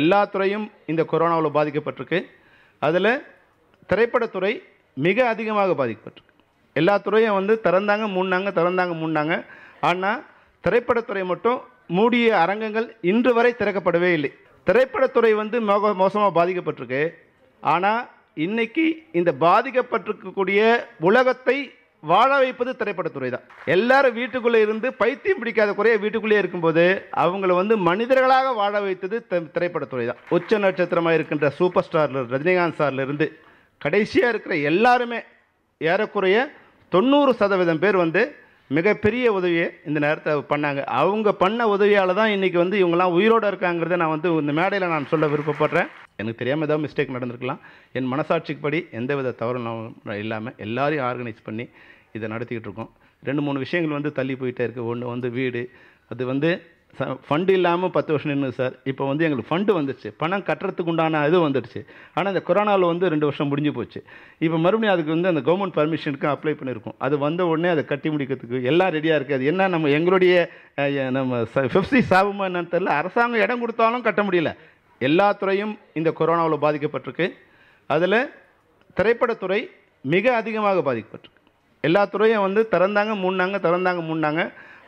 எல்லா துறையும் இந்த கொரோனாவில் பாதிக்கப்பட்டிருக்கு அதில் திரைப்படத்துறை மிக அதிகமாக பாதிக்கப்பட்டிருக்கு எல்லா துறையும் வந்து திறந்தாங்க மூணாங்க திறந்தாங்க மூணாங்க ஆனால் திரைப்படத்துறை மட்டும் மூடிய அரங்கங்கள் இன்று வரை திறக்கப்படவே இல்லை திரைப்படத்துறை வந்து மோக மோசமாக பாதிக்கப்பட்டிருக்கு ஆனால் இன்றைக்கி இந்த பாதிக்கப்பட்டிருக்கக்கூடிய உலகத்தை வாழ வைப்பது திரைப்படத்துறை தான் எல்லாரும் வீட்டுக்குள்ளே இருந்து பைத்தியம் பிடிக்காத குறைய வீட்டுக்குள்ளே இருக்கும்போது அவங்கள வந்து மனிதர்களாக வாழ வைத்தது திரைப்படத்துறை தான் உச்ச நட்சத்திரமாக இருக்கின்ற சூப்பர் ஸ்டார்ல ரஜினிகாந்த் சார்ல இருந்து கடைசியாக இருக்கிற எல்லாருமே ஏறக்குறைய தொண்ணூறு சதவீதம் பேர் வந்து மிகப்பெரிய உதவியை இந்த நேரத்தை பண்ணாங்க அவங்க பண்ண உதவியால் தான் இன்றைக்கி வந்து இவங்கெல்லாம் உயிரோடு இருக்காங்கிறத நான் வந்து இந்த மேடையில் நான் சொல்ல விருப்பப்படுறேன் எனக்கு தெரியாமல் ஏதாவது மிஸ்டேக் நடந்திருக்கலாம் என் மனசாட்சிக்கு படி எந்த வித தவறும் இல்லாமல் எல்லாரையும் ஆர்கனைஸ் பண்ணி இதை நடத்திக்கிட்டு இருக்கோம் ரெண்டு மூணு விஷயங்கள் வந்து தள்ளி போயிட்டே இருக்குது ஒன்று வந்து வீடு அது வந்து ஃபண்டு இல்லாமல் பத்து வருஷம் நின்று சார் இப்போ வந்து எங்களுக்கு ஃபண்டு வந்துடுச்சு பணம் கட்டுறதுக்கு உண்டான இது வந்துடுச்சு ஆனால் இந்த கொரோனாவில் வந்து ரெண்டு வருஷம் முடிஞ்சு போச்சு இப்போ மறுபடியும் அதுக்கு வந்து அந்த கவர்மெண்ட் பர்மிஷனுக்கு அப்ளை பண்ணியிருக்கோம் அது வந்த உடனே அதை கட்டி முடிக்கிறதுக்கு எல்லாம் ரெடியாக இருக்குது அது என்ன நம்ம எங்களுடைய நம்ம ஃபிஃப்டி சாபம் என்னன்னு தெரில அரசாங்கம் இடம் கொடுத்தாலும் கட்ட முடியல எல்லா துறையும் இந்த கொரோனாவில் பாதிக்கப்பட்டிருக்கு அதில் திரைப்படத்துறை மிக அதிகமாக பாதிக்கப்பட்டிருக்கு எல்லா துறையும் வந்து திறந்தாங்க மூணாங்க திறந்தாங்க மூணாங்க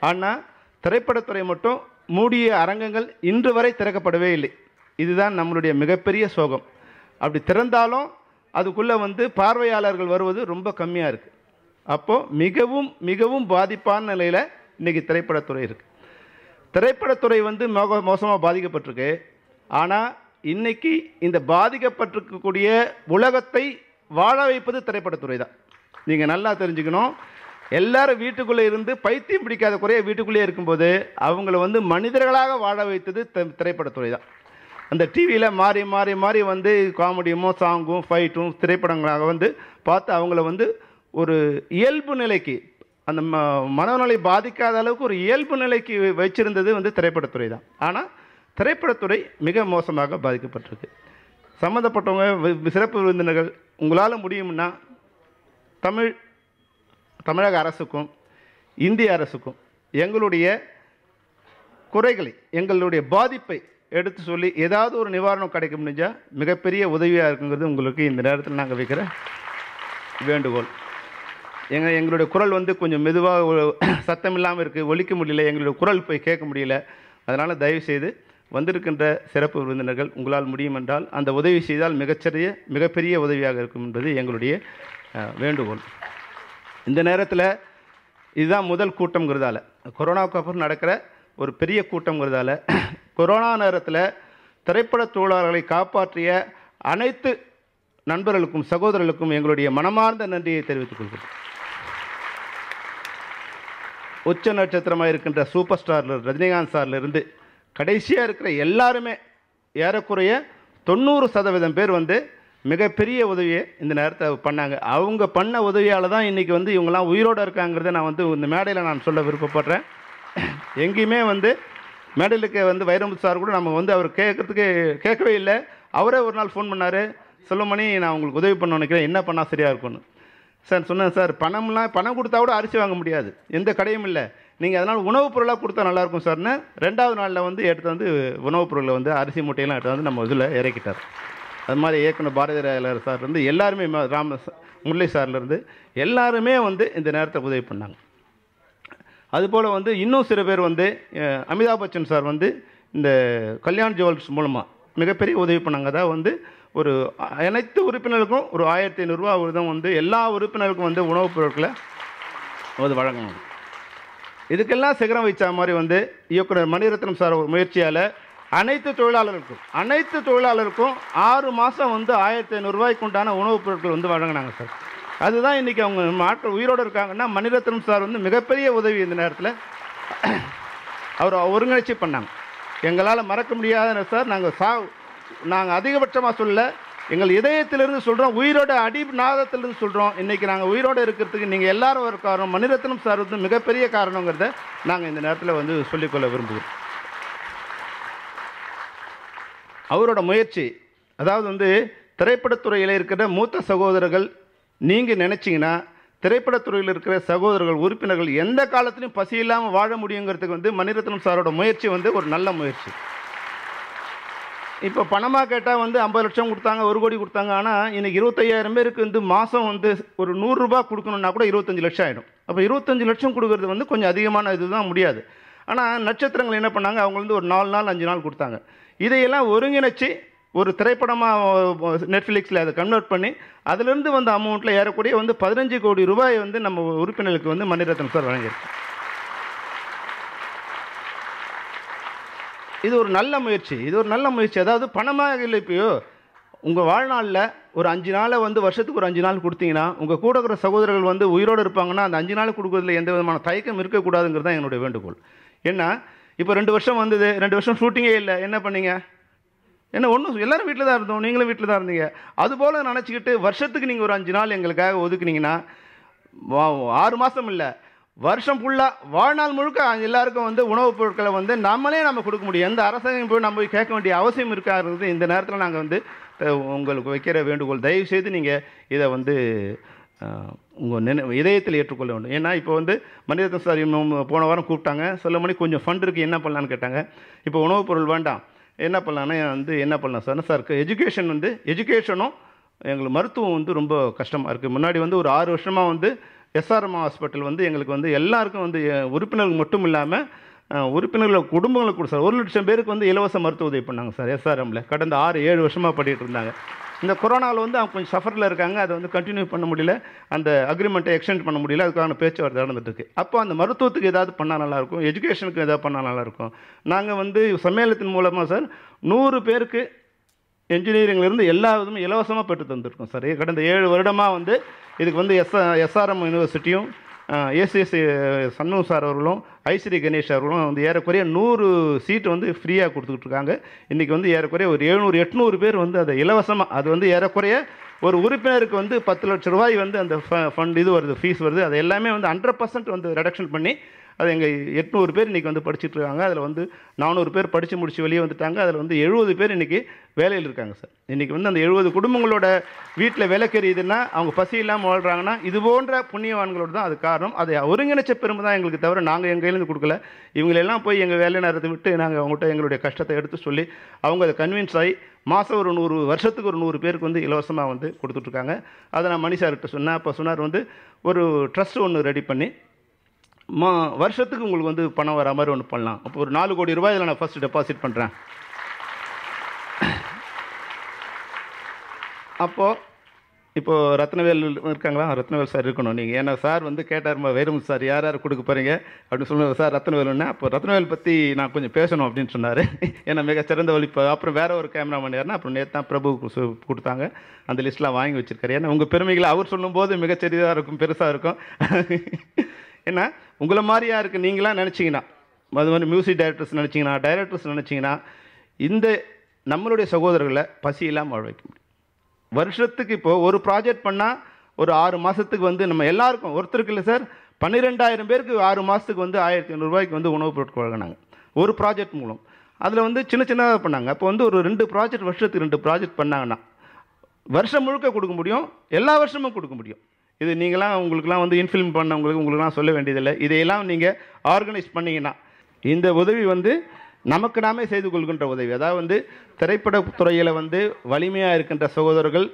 ஆனால் திரைப்படத்துறை மட்டும் மூடிய அரங்கங்கள் இன்று வரை திறக்கப்படவே இல்லை இதுதான் நம்மளுடைய மிகப்பெரிய சோகம் அப்படி திறந்தாலும் அதுக்குள்ளே வந்து பார்வையாளர்கள் வருவது ரொம்ப கம்மியாக இருக்குது அப்போது மிகவும் மிகவும் பாதிப்பான நிலையில் இன்றைக்கி திரைப்படத்துறை இருக்குது திரைப்படத்துறை வந்து மோக மோசமாக பாதிக்கப்பட்டிருக்கு ஆனால் இன்றைக்கி இந்த பாதிக்கப்பட்டிருக்கக்கூடிய உலகத்தை வாழ வைப்பது திரைப்படத்துறை தான் நீங்கள் நல்லா தெரிஞ்சுக்கணும் எல்லாரும் வீட்டுக்குள்ளே இருந்து பைத்தியம் பிடிக்காத குறைய வீட்டுக்குள்ளேயே இருக்கும்போது அவங்கள வந்து மனிதர்களாக வாழ வைத்தது திரைப்படத்துறை தான் அந்த டிவியில் மாறி மாறி மாறி வந்து காமெடியும் சாங்கும் ஃபைட்டும் திரைப்படங்களாக வந்து பார்த்து அவங்கள வந்து ஒரு இயல்பு நிலைக்கு அந்த ம மனநிலை பாதிக்காத அளவுக்கு ஒரு இயல்பு நிலைக்கு வச்சிருந்தது வந்து திரைப்படத்துறை தான் ஆனால் திரைப்படத்துறை மிக மோசமாக பாதிக்கப்பட்டிருக்கு சம்மந்தப்பட்டவங்க சிறப்பு விருந்தினர்கள் உங்களால் முடியும்னா தமிழ் தமிழக அரசுக்கும் இந்திய அரசுக்கும் எங்களுடைய குறைகளை எங்களுடைய பாதிப்பை எடுத்து சொல்லி ஏதாவது ஒரு நிவாரணம் கிடைக்க முடிஞ்சால் மிகப்பெரிய உதவியாக இருக்குங்கிறது உங்களுக்கு இந்த நேரத்தில் நாங்கள் வைக்கிற வேண்டுகோள் எங்கள் எங்களுடைய குரல் வந்து கொஞ்சம் மெதுவாக சத்தம் இல்லாமல் இருக்குது ஒழிக்க முடியல எங்களுடைய குரல் போய் கேட்க முடியல அதனால் தயவுசெய்து வந்திருக்கின்ற சிறப்பு விருந்தினர்கள் உங்களால் முடியும் என்றால் அந்த உதவி செய்தால் மிகச்சிறிய மிகப்பெரிய உதவியாக இருக்கும் என்பது எங்களுடைய வேண்டுகோள் இந்த நேரத்தில் இதுதான் முதல் கூட்டங்கிறதால கொரோனாவுக்கு அப்புறம் நடக்கிற ஒரு பெரிய கூட்டங்கிறதால கொரோனா நேரத்தில் திரைப்பட தொழிலாளர்களை காப்பாற்றிய அனைத்து நண்பர்களுக்கும் சகோதரர்களுக்கும் எங்களுடைய மனமார்ந்த நன்றியை தெரிவித்துக் கொள்கிறோம் உச்ச நட்சத்திரமாக இருக்கின்ற சூப்பர் ஸ்டாரில் ரஜினிகாந்த் சார்லேருந்து கடைசியாக இருக்கிற எல்லாருமே ஏறக்குறைய தொண்ணூறு சதவீதம் பேர் வந்து மிகப்பெரிய உதவியை இந்த நேரத்தை பண்ணாங்க அவங்க பண்ண உதவியால் தான் இன்றைக்கி வந்து இவங்கெல்லாம் உயிரோடு இருக்காங்கிறத நான் வந்து இந்த மேடையில் நான் சொல்ல விருப்பப்படுறேன் எங்கேயுமே வந்து மேடையிலுக்கு வந்து வைரமுத்து சார் கூட நம்ம வந்து அவர் கேட்குறதுக்கு கேட்கவே இல்லை அவரே ஒரு நாள் ஃபோன் பண்ணார் மணி நான் உங்களுக்கு உதவி பண்ண நினைக்கிறேன் என்ன பண்ணால் சரியாக இருக்கும்னு சார் சொன்னேன் சார் பணம்லாம் பணம் கொடுத்தா கூட அரிசி வாங்க முடியாது எந்த கடையும் இல்லை நீங்கள் அதனால் உணவுப் பொருளாக கொடுத்தா நல்லாயிருக்கும் சார்னு ரெண்டாவது நாளில் வந்து எடுத்து வந்து உணவுப் பொருளை வந்து அரிசி மூட்டையெல்லாம் எடுத்து வந்து நம்ம இதில் இறக்கிட்டார் அது மாதிரி இயக்குனர் பாரதியார் சார்லேருந்து எல்லாருமே ராம முல்லை சார்லேருந்து எல்லாருமே வந்து இந்த நேரத்தில் உதவி பண்ணாங்க அதுபோல் வந்து இன்னும் சில பேர் வந்து அமிதாப் பச்சன் சார் வந்து இந்த கல்யாண் ஜுவல்ஸ் மூலமாக மிகப்பெரிய உதவி பண்ணாங்க அதாவது வந்து ஒரு அனைத்து உறுப்பினருக்கும் ஒரு ஆயிரத்தி ஐநூறுரூவா விரதம் வந்து எல்லா உறுப்பினருக்கும் வந்து உணவுப் பொருட்களை வந்து வழங்கணும் இதுக்கெல்லாம் சிகரம் வைச்ச மாதிரி வந்து இயக்குனர் மணிரத்னம் சார் ஒரு முயற்சியால் அனைத்து தொழிலாளருக்கும் அனைத்து தொழிலாளருக்கும் ஆறு மாதம் வந்து ஆயிரத்தி ஐநூறுரூவாய்க்கு உண்டான உணவுப் பொருட்கள் வந்து வழங்கினாங்க சார் அதுதான் இன்றைக்கி அவங்க மாற்ற உயிரோடு இருக்காங்கன்னா மணிரத்னம் சார் வந்து மிகப்பெரிய உதவி இந்த நேரத்தில் அவர் ஒருங்கிணைச்சி பண்ணாங்க எங்களால் மறக்க முடியாத சார் நாங்கள் சா நாங்கள் அதிகபட்சமாக சொல்ல எங்கள் இதயத்திலிருந்து சொல்கிறோம் உயிரோட அடி நாதத்திலிருந்து சொல்கிறோம் இன்றைக்கி நாங்கள் உயிரோடு இருக்கிறதுக்கு நீங்கள் எல்லாரும் ஒரு காரணம் மணிரத்னம் சார் வந்து மிகப்பெரிய காரணங்கிறத நாங்கள் இந்த நேரத்தில் வந்து சொல்லிக்கொள்ள விரும்புகிறோம் அவரோட முயற்சி அதாவது வந்து திரைப்படத்துறையில் இருக்கிற மூத்த சகோதரர்கள் நீங்கள் நினச்சிங்கன்னா திரைப்படத்துறையில் இருக்கிற சகோதரர்கள் உறுப்பினர்கள் எந்த காலத்துலையும் பசி இல்லாமல் வாழ முடியுங்கிறதுக்கு வந்து மணிரத்னம் சாரோட முயற்சி வந்து ஒரு நல்ல முயற்சி இப்போ பணமாக கேட்டால் வந்து ஐம்பது லட்சம் கொடுத்தாங்க ஒரு கோடி கொடுத்தாங்க ஆனால் இன்றைக்கி இருபத்தையாயிரம் பேருக்கு வந்து மாதம் வந்து ஒரு நூறுரூபா கொடுக்கணுன்னா கூட இருபத்தஞ்சி லட்சம் ஆகிடும் அப்போ இருபத்தஞ்சி லட்சம் கொடுக்குறது வந்து கொஞ்சம் அதிகமான இது தான் முடியாது ஆனால் நட்சத்திரங்கள் என்ன பண்ணாங்க அவங்க வந்து ஒரு நாலு நாள் அஞ்சு நாள் கொடுத்தாங்க இதையெல்லாம் ஒருங்கிணைச்சு ஒரு திரைப்படமாக நெட்ஃப்ளிக்ஸில் அதை கன்வெர்ட் பண்ணி அதிலிருந்து வந்த அமௌண்ட்டில் ஏறக்கூடிய வந்து பதினஞ்சு கோடி ரூபாய் வந்து நம்ம உறுப்பினர்களுக்கு வந்து மணிரத்னம் சார் வழங்கியிருக்கு இது ஒரு நல்ல முயற்சி இது ஒரு நல்ல முயற்சி அதாவது பணமாக இல்லை இப்போயோ உங்கள் வாழ்நாளில் ஒரு அஞ்சு நாளை வந்து வருஷத்துக்கு ஒரு அஞ்சு நாள் கொடுத்தீங்கன்னா உங்கள் கூட இருக்கிற சகோதரர்கள் வந்து உயிரோடு இருப்பாங்கன்னா அந்த அஞ்சு நாள் கொடுக்குறதுல எந்த விதமான தயக்கம் இருக்கக்கூடாதுங்கிறது தான் என்னுடைய வேண்டுகோள் ஏன்னா இப்போ ரெண்டு வருஷம் வந்தது ரெண்டு வருஷம் ஷூட்டிங்கே இல்லை என்ன பண்ணீங்க என்ன ஒன்றும் எல்லோரும் வீட்டில் தான் இருந்தோம் நீங்களும் வீட்டில் தான் இருந்தீங்க அதுபோல் நினச்சிக்கிட்டு வருஷத்துக்கு நீங்கள் ஒரு அஞ்சு நாள் எங்களுக்காக ஒதுக்குனீங்கன்னா ஆறு மாதம் இல்லை வருஷம் ஃபுல்லாக வாழ்நாள் முழுக்க எல்லாருக்கும் வந்து உணவுப் பொருட்களை வந்து நம்மளே நம்ம கொடுக்க முடியும் எந்த அரசாங்கம் போய் நம்ம கேட்க வேண்டிய அவசியம் இருக்காது இந்த நேரத்தில் நாங்கள் வந்து உங்களுக்கு வைக்கிற வேண்டுகோள் தயவுசெய்து நீங்கள் இதை வந்து உங்கள் நினை இதயத்தில் ஏற்றுக்கொள்ள வேண்டும் ஏன்னா இப்போ வந்து மனிதத்தன் சார் போன வாரம் கூப்பிட்டாங்க சொல்ல மணி கொஞ்சம் ஃபண்ட் இருக்குது என்ன பண்ணலான்னு கேட்டாங்க இப்போ உணவுப் பொருள் வேண்டாம் என்ன பண்ணலான்னா வந்து என்ன பண்ணலாம் சார் சார் எஜுகேஷன் வந்து எஜுகேஷனும் எங்களுக்கு மருத்துவம் வந்து ரொம்ப கஷ்டமாக இருக்குது முன்னாடி வந்து ஒரு ஆறு வருஷமாக வந்து எஸ்ஆர்எம் ஹாஸ்பிட்டல் வந்து எங்களுக்கு வந்து எல்லாருக்கும் வந்து உறுப்பினர்கள் மட்டும் இல்லாமல் உறுப்பினர்கள் குடும்பங்களுக்கு கூட சார் ஒரு லட்சம் பேருக்கு வந்து இலவச மருத்துவ உதவி பண்ணாங்க சார் எஸ்ஆர்எம்மில் கடந்த ஆறு ஏழு வருஷமாக பண்ணிகிட்டு இருந்தாங்க இந்த கொரோனாவில் வந்து அவங்க கொஞ்சம் சஃபரில் இருக்காங்க அதை வந்து கண்டினியூ பண்ண முடியல அந்த அக்ரிமெண்ட்டை எக்ஸ்டெண்ட் பண்ண முடியல அதுக்கான பேச்சுவார்த்தை நடந்துட்டுருக்கு அப்போ அந்த மருத்துவத்துக்கு ஏதாவது பண்ணால் நல்லாயிருக்கும் எஜுகேஷனுக்கு ஏதாவது பண்ணால் நல்லாயிருக்கும் நாங்கள் வந்து சம்மேளனத்தின் மூலமாக சார் நூறு பேருக்கு என்ஜினியரிங்லேருந்து எல்லா விதமும் இலவசமாக பெற்று தந்திருக்கோம் சார் கடந்த ஏழு வருடமாக வந்து இதுக்கு வந்து எஸ் எஸ்ஆர்எம் யூனிவர்சிட்டியும் எஸ் எஸ் சன்னு சார் அவர்களும் ஐஸ்வரி கணேஷ் அவர்களும் வந்து ஏறக்குறைய நூறு சீட்டு வந்து ஃப்ரீயாக கொடுத்துட்ருக்காங்க இன்றைக்கி வந்து ஏறக்குறைய ஒரு எழுநூறு எட்நூறு பேர் வந்து அதை இலவசமாக அது வந்து ஏறக்குறைய ஒரு உறுப்பினருக்கு வந்து பத்து லட்ச ரூபாய் வந்து அந்த ஃபண்ட் இது வருது ஃபீஸ் வருது அது எல்லாமே வந்து ஹண்ட்ரட் பர்சன்ட் வந்து ரெடக்ஷன் பண்ணி அது எங்கள் எட்நூறு பேர் இன்றைக்கி வந்து இருக்காங்க அதில் வந்து நானூறு பேர் படித்து முடித்து வெளியே வந்துட்டாங்க அதில் வந்து எழுபது பேர் இன்றைக்கி வேலையில் இருக்காங்க சார் இன்றைக்கி வந்து அந்த எழுபது குடும்பங்களோட வீட்டில் வேலை கறியுதுன்னா அவங்க பசி இல்லாமல் வாழ்கிறாங்கன்னா இது போன்ற புண்ணியவான்களோடு தான் அது காரணம் அதை ஒருங்கிணைச்ச பெருமை தான் எங்களுக்கு தவிர நாங்கள் எங்கள் கையிலேருந்து கொடுக்கல இவங்களெல்லாம் போய் எங்கள் வேலை நேரத்தை விட்டு நாங்கள் அவங்ககிட்ட எங்களுடைய கஷ்டத்தை எடுத்து சொல்லி அவங்க அதை கன்வின்ஸ் ஆகி மாதம் ஒரு நூறு வருஷத்துக்கு ஒரு நூறு பேருக்கு வந்து இலவசமாக வந்து கொடுத்துட்ருக்காங்க அதை நான் மணிஷார்கிட்ட சொன்னேன் அப்போ சொன்னார் வந்து ஒரு ட்ரஸ்ட் ஒன்று ரெடி பண்ணி மா வருஷத்துக்கு உங்களுக்கு வந்து பணம் வர மாதிரி ஒன்று பண்ணலாம் அப்போ ஒரு நாலு கோடி ரூபாய் இதில் நான் ஃபஸ்ட்டு டெபாசிட் பண்ணுறேன் அப்போது இப்போது ரத்னவேல் இருக்காங்களா ரத்னவேல் சார் இருக்கணும் நீங்கள் ஏன்னா சார் வந்து கேட்டார் வேலுமணி சார் யார் யார் கொடுக்க போகிறீங்க அப்படின்னு சொல்லுவாங்க சார் ரத்னவேலுன்னு அப்போ ரத்னவேல் பற்றி நான் கொஞ்சம் பேசணும் அப்படின்னு சொன்னார் ஏன்னா மிக சிறந்த ஒழிப்பு அப்புறம் வேறு ஒரு கேமராமேன் யார்னா அப்புறம் நேற்று தான் பிரபு கொடுத்தாங்க அந்த லிஸ்ட்லாம் வாங்கி வச்சுருக்காரு ஏன்னா உங்கள் பெருமைகளை அவர் சொல்லும்போது மிகச்சரியதாக இருக்கும் பெருசாக இருக்கும் ஏன்னா உங்களை மாதிரியா இருக்குது நீங்களாம் நினச்சிங்கன்னா அது மாதிரி மியூசிக் டைரக்டர்ஸ் நினச்சிங்கன்னா டைரக்டர்ஸ் நினச்சிங்கன்னா இந்த நம்மளுடைய சகோதரர்களை பசி இல்லாமல் வாழ வைக்க முடியும் வருஷத்துக்கு இப்போது ஒரு ப்ராஜெக்ட் பண்ணால் ஒரு ஆறு மாதத்துக்கு வந்து நம்ம எல்லாருக்கும் ஒருத்தருக்கு இல்லை சார் பன்னிரெண்டாயிரம் பேருக்கு ஆறு மாதத்துக்கு வந்து ஆயிரத்தி ஐநூறுரூவாய்க்கு வந்து உணவுப் பொருட்கள் வழங்கினாங்க ஒரு ப்ராஜெக்ட் மூலம் அதில் வந்து சின்ன சின்னதாக பண்ணாங்க அப்போ வந்து ஒரு ரெண்டு ப்ராஜெக்ட் வருஷத்துக்கு ரெண்டு ப்ராஜெக்ட் பண்ணாங்கன்னா வருஷம் முழுக்க கொடுக்க முடியும் எல்லா வருஷமும் கொடுக்க முடியும் இது நீங்களாம் உங்களுக்குலாம் வந்து இன்ஃபில்ம் பண்ணவங்களுக்கு உங்களுக்குலாம் சொல்ல வேண்டியதில்லை இதையெல்லாம் நீங்கள் ஆர்கனைஸ் பண்ணிங்கன்னா இந்த உதவி வந்து நமக்கு நாமே செய்து கொள்கின்ற உதவி அதாவது வந்து திரைப்பட துறையில் வந்து வலிமையாக இருக்கின்ற சகோதரர்கள்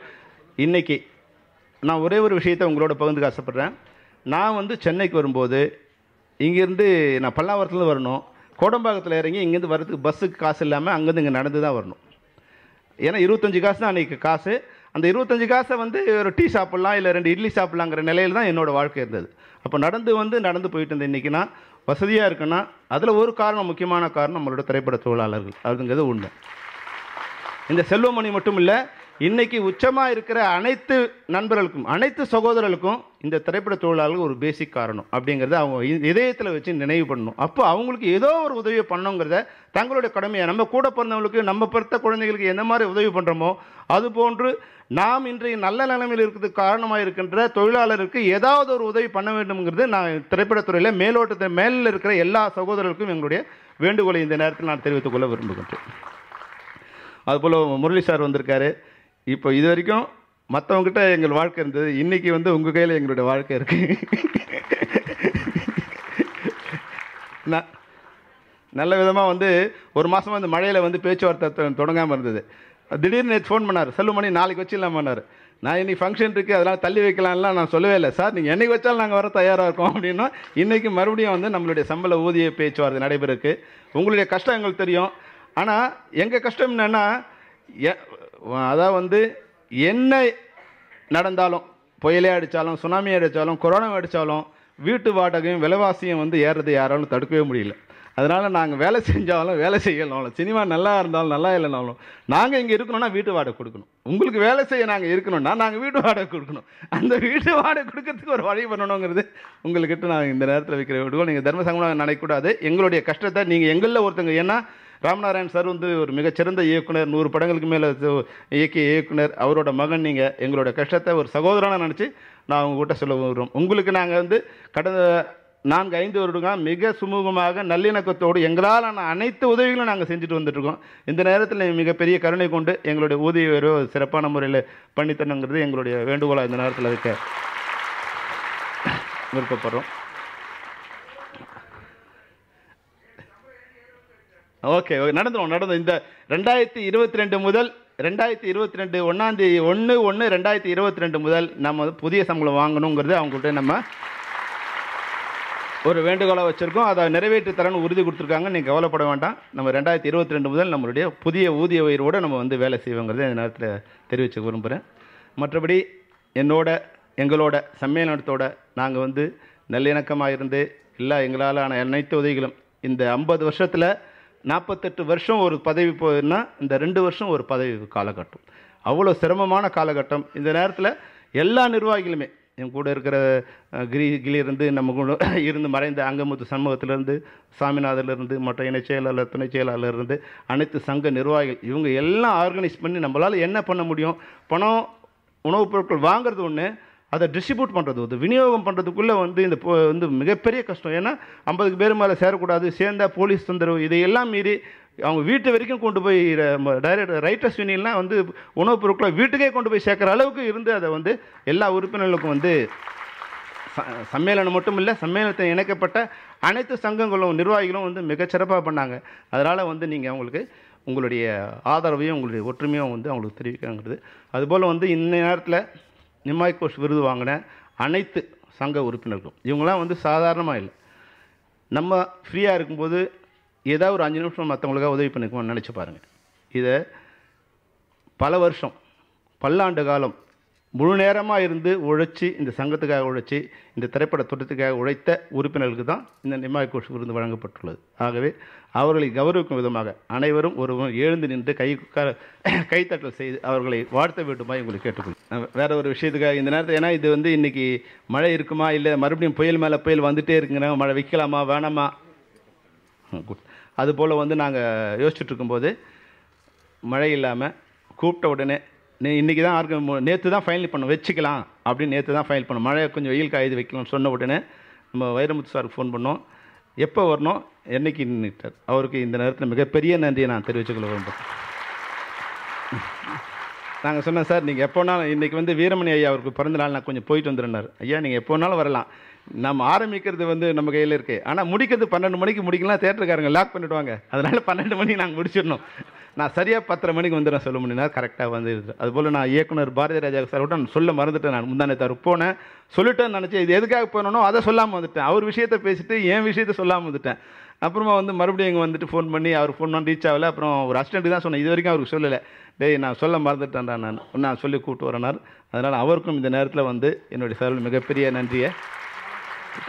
இன்றைக்கி நான் ஒரே ஒரு விஷயத்தை உங்களோட பகிர்ந்து ஆசைப்பட்றேன் நான் வந்து சென்னைக்கு வரும்போது இங்கேருந்து நான் பல்லாவரத்துலேருந்து வரணும் கோடம்பாக்கத்தில் இறங்கி இங்கேருந்து வரதுக்கு பஸ்ஸுக்கு காசு இல்லாமல் அங்கேருந்து இங்கே நடந்து தான் வரணும் ஏன்னா இருபத்தஞ்சி காசு தான் அன்றைக்கி காசு அந்த இருபத்தஞ்சி காசை வந்து ஒரு டீ சாப்பிட்லாம் இல்லை ரெண்டு இட்லி சாப்பிட்லாங்கிற நிலையில் தான் என்னோடய வாழ்க்கை இருந்தது அப்போ நடந்து வந்து நடந்து போயிட்டு இருந்தேன் இன்றைக்கி நான் வசதியாக இருக்குன்னா அதில் ஒரு காரணம் முக்கியமான காரணம் நம்மளோட திரைப்பட தொழிலாளர்கள் அதுங்கிறது உண்மை இந்த செல்வமணி மட்டும் இல்லை இன்னைக்கு உச்சமாக இருக்கிற அனைத்து நண்பர்களுக்கும் அனைத்து சகோதரர்களுக்கும் இந்த திரைப்பட தொழிலாளர்கள் ஒரு பேசிக் காரணம் அப்படிங்கிறத அவங்க இதயத்தில் வச்சு நினைவு பண்ணணும் அப்போ அவங்களுக்கு ஏதோ ஒரு உதவியை பண்ணணுங்கிறத தங்களுடைய கடமையை நம்ம கூட பிறந்தவங்களுக்கு நம்ம பிறத்த குழந்தைகளுக்கு என்ன மாதிரி உதவி பண்ணுறோமோ அதுபோன்று நாம் இன்றைய நல்ல நிலைமையில் இருக்கிறதுக்கு காரணமாக இருக்கின்ற தொழிலாளருக்கு ஏதாவது ஒரு உதவி பண்ண வேண்டும்ங்கிறது நான் திரைப்படத்துறையில் மேலோட்டத்தை மேலில் இருக்கிற எல்லா சகோதரர்களுக்கும் எங்களுடைய வேண்டுகோளை இந்த நேரத்தில் நான் தெரிவித்துக்கொள்ள விரும்புகின்றேன் அதுபோல் முரளி சார் வந்திருக்காரு இப்போ இது வரைக்கும் மற்றவங்ககிட்ட எங்கள் வாழ்க்கை இருந்தது இன்றைக்கி வந்து உங்கள் கையில் எங்களுடைய வாழ்க்கை இருக்குது நான் நல்ல விதமாக வந்து ஒரு மாதமாக அந்த மழையில் வந்து பேச்சுவார்த்தை தொடங்காமல் இருந்தது திடீர்னு நேற்று ஃபோன் பண்ணார் செல்லு மணி நாளைக்கு வச்சிடலாம் பண்ணார் நான் இன்னைக்கு ஃபங்க்ஷன் இருக்குது அதெல்லாம் தள்ளி வைக்கலாம்லாம் நான் சொல்லவே இல்லை சார் நீங்கள் என்றைக்கு வச்சாலும் நாங்கள் வர தயாராக இருக்கோம் அப்படின்னா இன்றைக்கி மறுபடியும் வந்து நம்மளுடைய சம்பள ஊதிய பேச்சுவார்த்தை நடைபெறுக்கு உங்களுடைய கஷ்டம் எங்களுக்கு தெரியும் ஆனால் எங்கள் கஷ்டம் என்னென்னா அதான் வந்து என்ன நடந்தாலும் புயலே அடித்தாலும் சுனாமி அடித்தாலும் கொரோனா அடித்தாலும் வீட்டு வாடகையும் விலைவாசியும் வந்து ஏறுறது யாராலும் தடுக்கவே முடியல அதனால் நாங்கள் வேலை செஞ்சாலும் வேலை செய்யலாம் சினிமா நல்லா இருந்தாலும் நல்லா இல்லைனாலும் நாங்கள் இங்கே இருக்கணும்னா வீட்டு வாடகை கொடுக்கணும் உங்களுக்கு வேலை செய்ய நாங்கள் இருக்கணும்னா நாங்கள் வீட்டு வாடகை கொடுக்கணும் அந்த வீட்டு வாடகை கொடுக்கறதுக்கு ஒரு வழி பண்ணணுங்கிறது உங்கள்கிட்ட நான் இந்த நேரத்தில் வைக்கிற விடுவோம் நீங்கள் தர்மசங்கம் நினைக்கக்கூடாது எங்களுடைய கஷ்டத்தை நீங்கள் எங்களில் ஒருத்தங்க ஏன்னா ராமநாராயண் சார் வந்து ஒரு மிகச்சிறந்த இயக்குனர் நூறு படங்களுக்கு மேலே இயக்கிய இயக்குனர் அவரோட மகன் நீங்கள் எங்களோட கஷ்டத்தை ஒரு சகோதரனாக நினச்சி நான் உங்ககிட்ட சொல்ல விரும்புகிறோம் உங்களுக்கு நாங்கள் வந்து கடந்த நான்கு ஐந்து வருடங்கள் மிக சுமூகமாக நல்லிணக்கத்தோடு எங்களால் அனைத்து உதவிகளும் நாங்கள் செஞ்சுட்டு வந்துட்டுருக்கோம் இந்த நேரத்தில் மிகப்பெரிய கருணை கொண்டு எங்களுடைய ஊதிய சிறப்பான முறையில் பண்ணித்தணுங்கிறது எங்களுடைய வேண்டுகோளாக இந்த நேரத்தில் இருக்க விருப்பப்படுறோம் ஓகே ஓகே நடந்துடும் நடந்தோம் இந்த ரெண்டாயிரத்தி இருபத்தி ரெண்டு முதல் ரெண்டாயிரத்தி இருபத்தி ரெண்டு ஒன்றாந்தேதி ஒன்று ஒன்று ரெண்டாயிரத்தி இருபத்தி ரெண்டு முதல் நம்ம புதிய சம்பளம் வாங்கணுங்கிறது அவங்கள்ட்ட நம்ம ஒரு வேண்டுகோளாக வச்சுருக்கோம் அதை நிறைவேற்றி தரணும்னு உறுதி கொடுத்துருக்காங்க நீங்கள் கவலைப்பட வேண்டாம் நம்ம ரெண்டாயிரத்தி இருபத்தி ரெண்டு முதல் நம்மளுடைய புதிய ஊதிய உயிரோடு நம்ம வந்து வேலை செய்வோங்கிறது இந்த நேரத்தில் தெரிவிச்சு விரும்புகிறேன் மற்றபடி என்னோட எங்களோட சம்மேளனத்தோட நாங்கள் வந்து நல்லிணக்கமாக இருந்து எல்லா எங்களால் ஆன அனைத்து உதவிகளும் இந்த ஐம்பது வருஷத்தில் நாற்பத்தெட்டு வருஷம் ஒரு பதவி போயிருந்தா இந்த ரெண்டு வருஷம் ஒரு பதவி காலகட்டம் அவ்வளோ சிரமமான காலகட்டம் இந்த நேரத்தில் எல்லா நிர்வாகிகளுமே என் கூட இருக்கிற கிரிகிலிருந்து நம்ம கூட இருந்து மறைந்த அங்கமுத்து சமூகத்திலிருந்து சாமிநாதிலிருந்து மற்ற இணை செயலாளர் துணை செயலாளர்லேருந்து அனைத்து சங்க நிர்வாகிகள் இவங்க எல்லாம் ஆர்கனைஸ் பண்ணி நம்மளால் என்ன பண்ண முடியும் பணம் உணவுப் பொருட்கள் வாங்குறது ஒன்று அதை டிஸ்ட்ரிபியூட் பண்ணுறது வந்து விநியோகம் பண்ணுறதுக்குள்ளே வந்து இந்த வந்து மிகப்பெரிய கஷ்டம் ஏன்னா ஐம்பதுக்கு பேர் மேலே சேரக்கூடாது சேர்ந்தால் போலீஸ் தொந்தரவு இதையெல்லாம் மீறி அவங்க வீட்டு வரைக்கும் கொண்டு போய் டைரக்ட் ரைட்டர்ஸ் யூனியன்லாம் வந்து உணவுப் பொருட்களை வீட்டுக்கே கொண்டு போய் சேர்க்குற அளவுக்கு இருந்து அதை வந்து எல்லா உறுப்பினர்களுக்கும் வந்து சம்மேளனம் மட்டும் இல்லை சம்மேளனத்தை இணைக்கப்பட்ட அனைத்து சங்கங்களும் நிர்வாகிகளும் வந்து மிகச்சிறப்பாக பண்ணாங்க அதனால் வந்து நீங்கள் அவங்களுக்கு உங்களுடைய ஆதரவையும் உங்களுடைய ஒற்றுமையும் வந்து அவங்களுக்கு தெரிவிக்கிறாங்கிறது அதுபோல் வந்து இந்த நேரத்தில் நிம்மாய் கோஷ் விருது வாங்கின அனைத்து சங்க உறுப்பினர்களும் இவங்களாம் வந்து சாதாரணமாக இல்லை நம்ம ஃப்ரீயாக இருக்கும்போது ஏதாவது ஒரு அஞ்சு நிமிஷம் மற்றவங்களுக்காக உதவி பண்ணிக்குவோம்னு நினச்சி பாருங்கள் இதை பல வருஷம் பல்லாண்டு காலம் முழு நேரமாக இருந்து உழைச்சி இந்த சங்கத்துக்காக உழைச்சி இந்த திரைப்பட தொட்டத்துக்காக உழைத்த உறுப்பினர்களுக்கு தான் இந்த நிம்மாய் கோஷ் விருந்து வழங்கப்பட்டுள்ளது ஆகவே அவர்களை கௌரவிக்கும் விதமாக அனைவரும் ஒரு எழுந்து நின்று கை கைத்தட்டல் செய்து அவர்களை வாழ்த்த வேண்டுமா உங்களுக்கு கேட்டுக்கொள்ளும் வேறு ஒரு விஷயத்துக்காக இந்த நேரத்தில் ஏன்னா இது வந்து இன்றைக்கி மழை இருக்குமா இல்லை மறுபடியும் புயல் மேலே புயல் வந்துகிட்டே இருக்குங்கிறாங்க மழை வைக்கலாமா வேணாமா அதுபோல் வந்து நாங்கள் யோசிச்சுட்ருக்கும்போது மழை இல்லாமல் கூப்பிட்ட உடனே இன்றைக்கி தான் ஆர்க நேற்று தான் ஃபைனல் பண்ணோம் வச்சுக்கலாம் அப்படின்னு நேற்று தான் ஃபைனல் பண்ணோம் மழை கொஞ்சம் வெயில் காயுது வைக்கலாம்னு சொன்ன உடனே நம்ம வைரமுத்து சாருக்கு ஃபோன் பண்ணோம் எப்போ வரணும் என்றைக்கு நின்றுட்டார் அவருக்கு இந்த நேரத்தில் மிகப்பெரிய நன்றியை நான் தெரிவிச்சுக்கொள்ள வேண்டும் நாங்கள் சொன்னோம் சார் நீங்கள் எப்போனாலும் இன்றைக்கி வந்து வீரமணி ஐயா அவருக்கு பிறந்த நாள் நான் கொஞ்சம் போயிட்டு வந்துருந்தார் ஐயா நீங்கள் எப்போனாலும் வரலாம் நம்ம ஆரம்பிக்கிறது வந்து நம்ம கையில் இருக்குது ஆனால் முடிக்கிறது பன்னெண்டு மணிக்கு முடிக்கலாம் தேட்டருக்காரங்க லாக் பண்ணிவிடுவாங்க அதனால் பன்னெண்டு மணிக்கு நாங்கள் முடிச்சிடணும் நான் சரியாக பத்தரை மணிக்கு வந்து சொல்ல முடியினா கரெக்டாக வந்துடுது அதுபோல் நான் இயக்குனர் பாரதி ராஜா சார் கூட நான் சொல்ல மறந்துட்டேன் நான் முந்தானே தர போனேன் சொல்லிட்டேன்னு நினச்சேன் இது எதுக்காக போனோம் அதை சொல்லாமல் வந்துட்டேன் அவர் விஷயத்தை பேசிட்டு என் விஷயத்த சொல்லாமல் வந்துட்டேன் அப்புறமா வந்து மறுபடியும் இங்கே வந்துட்டு ஃபோன் பண்ணி அவர் ஃபோன் பண்ணி ரீச் ஆகலை அப்புறம் ஒரு அசிஸ்டண்ட்டு தான் சொன்னேன் இது வரைக்கும் அவருக்கு சொல்லலை டேய் நான் சொல்ல மறந்துட்டேன்டா நான் நான் சொல்லி கூப்பிட்டு வரனார் அதனால் அவருக்கும் இந்த நேரத்தில் வந்து என்னுடைய சார் மிகப்பெரிய நன்றியை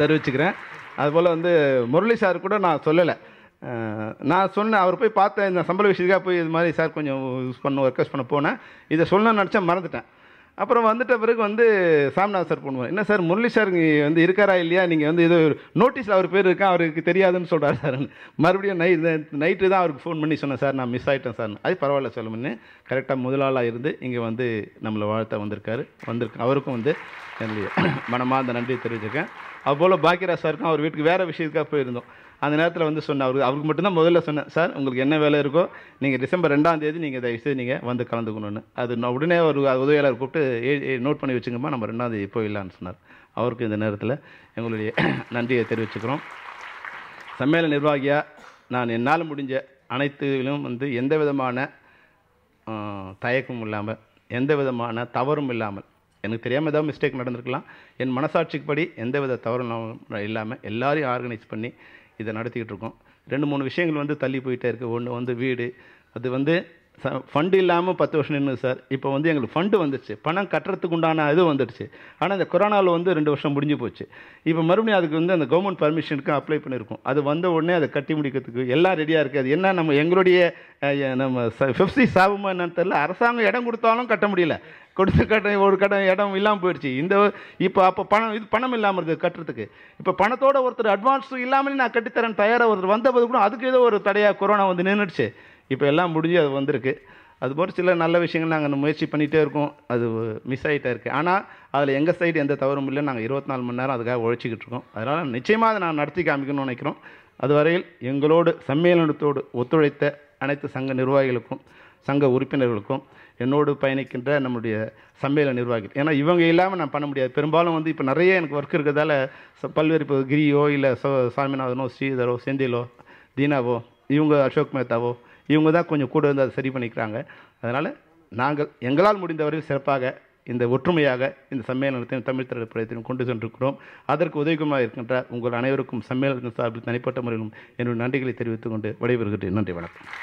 தெரிவிச்சுக்கிறேன் அதுபோல் வந்து முரளி சார் கூட நான் சொல்லலை நான் சொன்னேன் அவர் போய் பார்த்தேன் இந்த சம்பள விஷயத்துக்காக போய் இது மாதிரி சார் கொஞ்சம் யூஸ் பண்ண ரெக்வஸ்ட் பண்ண போனேன் இதை சொல்லணும்னு நினச்சேன் மறந்துட்டேன் அப்புறம் வந்துட்ட பிறகு வந்து சாமிநாத் சார் பண்ணுவார் என்ன சார் முரளி சார் வந்து இருக்காரா இல்லையா நீங்கள் வந்து இது நோட்டீஸில் அவர் பேர் இருக்கா அவருக்கு தெரியாதுன்னு சொல்கிறார் சார் மறுபடியும் நைட் நைட்டு தான் அவருக்கு ஃபோன் பண்ணி சொன்னேன் சார் நான் மிஸ் ஆகிட்டேன் சார் அது பரவாயில்ல சொல்லுமுன்னு கரெக்டாக முதலாளாக இருந்து இங்கே வந்து நம்மளை வாழ்த்த வந்திருக்காரு வந்திருக்கு அவருக்கும் வந்து என்னுடைய மனமாக அந்த நன்றியை தெரிவிச்சிருக்கேன் அவ்வளோ பாக்கியராஜ் சாருக்கும் அவர் வீட்டுக்கு வேறு விஷயத்துக்காக போயிருந்தோம் அந்த நேரத்தில் வந்து சொன்ன அவருக்கு அவருக்கு மட்டும்தான் முதல்ல சொன்னேன் சார் உங்களுக்கு என்ன வேலை இருக்கோ நீங்கள் டிசம்பர் ரெண்டாம் தேதி நீங்கள் செய்து நீங்கள் வந்து கலந்துக்கணும்னு அது நான் உடனே ஒரு உதவியாளர் கூப்பிட்டு நோட் பண்ணி வச்சுங்கம்மா நம்ம ரெண்டாம் தேதி போயிடலான்னு சொன்னார் அவருக்கு இந்த நேரத்தில் எங்களுடைய நன்றியை தெரிவிச்சுக்கிறோம் சம்மேளன நிர்வாகியாக நான் என்னால் முடிஞ்ச அனைத்துலையும் வந்து எந்த விதமான தயக்கமும் இல்லாமல் எந்த விதமான தவறும் இல்லாமல் எனக்கு தெரியாமல் ஏதாவது மிஸ்டேக் நடந்திருக்கலாம் என் மனசாட்சிக்கு படி வித தவறும் இல்லாமல் எல்லாரையும் ஆர்கனைஸ் பண்ணி இதை நடத்திக்கிட்டு இருக்கோம் ரெண்டு மூணு விஷயங்கள் வந்து தள்ளி போயிட்டே இருக்குது ஒன்று வந்து வீடு அது வந்து ஃபண்டு இல்லாமல் பத்து வருஷம் நின்று சார் இப்போ வந்து எங்களுக்கு ஃபண்டு வந்துடுச்சு பணம் கட்டுறதுக்கு உண்டான இது வந்துடுச்சு ஆனால் இந்த கொரோனாவில் வந்து ரெண்டு வருஷம் முடிஞ்சு போச்சு இப்போ மறுபடியும் அதுக்கு வந்து அந்த கவர்மெண்ட் பர்மிஷனுக்கு அப்ளை பண்ணியிருக்கோம் அது வந்த உடனே அதை கட்டி முடிக்கிறதுக்கு எல்லாம் ரெடியாக இருக்குது அது என்ன நம்ம எங்களுடைய நம்ம ஃபிஃப்டி சாபமாக என்னன்னு தெரில அரசாங்கம் இடம் கொடுத்தாலும் கட்ட முடியல கொடுத்து கட்ட ஒரு கடன் இடம் இல்லாமல் போயிடுச்சு இந்த இப்போ அப்போ பணம் இது பணம் இல்லாமல் இருக்குது கட்டுறதுக்கு இப்போ பணத்தோட ஒருத்தர் அட்வான்ஸும் இல்லாமலே நான் கட்டித்தரேன் தயாராக ஒருத்தர் வந்தபோது கூட அதுக்கு ஏதோ ஒரு தடையாக கொரோனா வந்து நின்றுடுச்சு இப்போ எல்லாம் முடிஞ்சு அது வந்திருக்கு அது அதுபோல் சில நல்ல விஷயங்கள் நாங்கள் முயற்சி பண்ணிகிட்டே இருக்கோம் அது மிஸ் ஆகிட்டே இருக்குது ஆனால் அதில் எங்கள் சைடு எந்த தவறும் இல்லை நாங்கள் இருபத்தி நாலு மணி நேரம் அதுக்காக உழைச்சிக்கிட்டு இருக்கோம் அதனால் நிச்சயமாக அதை நான் நடத்தி காமிக்கணும்னு நினைக்கிறோம் அதுவரையில் எங்களோடு சம்மேளனத்தோடு ஒத்துழைத்த அனைத்து சங்க நிர்வாகிகளுக்கும் சங்க உறுப்பினர்களுக்கும் என்னோடு பயணிக்கின்ற நம்முடைய சம்மேளன நிர்வாகிகள் ஏன்னா இவங்க இல்லாமல் நான் பண்ண முடியாது பெரும்பாலும் வந்து இப்போ நிறைய எனக்கு ஒர்க் இருக்கிறதால பல்வேறு இப்போ கிரியோ இல்லை சோ சாமிநாதனோ ஸ்ரீதரோ செந்திலோ தீனாவோ இவங்க அசோக் மேத்தாவோ இவங்க தான் கொஞ்சம் கூட வந்து அதை சரி பண்ணிக்கிறாங்க அதனால் நாங்கள் எங்களால் முடிந்தவரையில் சிறப்பாக இந்த ஒற்றுமையாக இந்த சம்மேளனத்தையும் தமிழ் திரைப்படத்தையும் கொண்டு சென்றிருக்கிறோம் அதற்கு உதவிகமாக இருக்கின்ற உங்கள் அனைவருக்கும் சம்மேளனத்தின் சார்பில் தனிப்பட்ட முறையிலும் என்னுடைய நன்றிகளை தெரிவித்துக் கொண்டு விடைபெறுகிறேன் நன்றி வணக்கம்